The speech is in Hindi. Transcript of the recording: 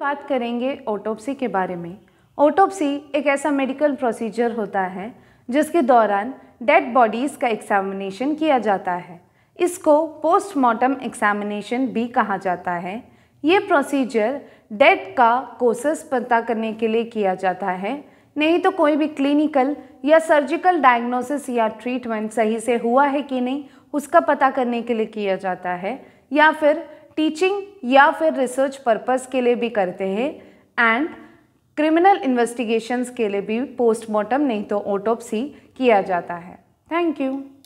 बात करेंगे ऑटोप्सी के बारे में ऑटोप्सी एक ऐसा मेडिकल प्रोसीजर होता है जिसके दौरान डेड बॉडीज़ का एग्जामिनेशन किया जाता है इसको पोस्टमार्टम एग्जामिनेशन भी कहा जाता है ये प्रोसीजर डेड का कोसेस पता करने के लिए किया जाता है नहीं तो कोई भी क्लिनिकल या सर्जिकल डायग्नोसिस या ट्रीटमेंट सही से हुआ है कि नहीं उसका पता करने के लिए किया जाता है या फिर टीचिंग या फिर रिसर्च पर्पस के लिए भी करते हैं एंड क्रिमिनल इन्वेस्टिगेशंस के लिए भी पोस्टमार्टम नहीं तो ऑटोप्सी किया जाता है थैंक यू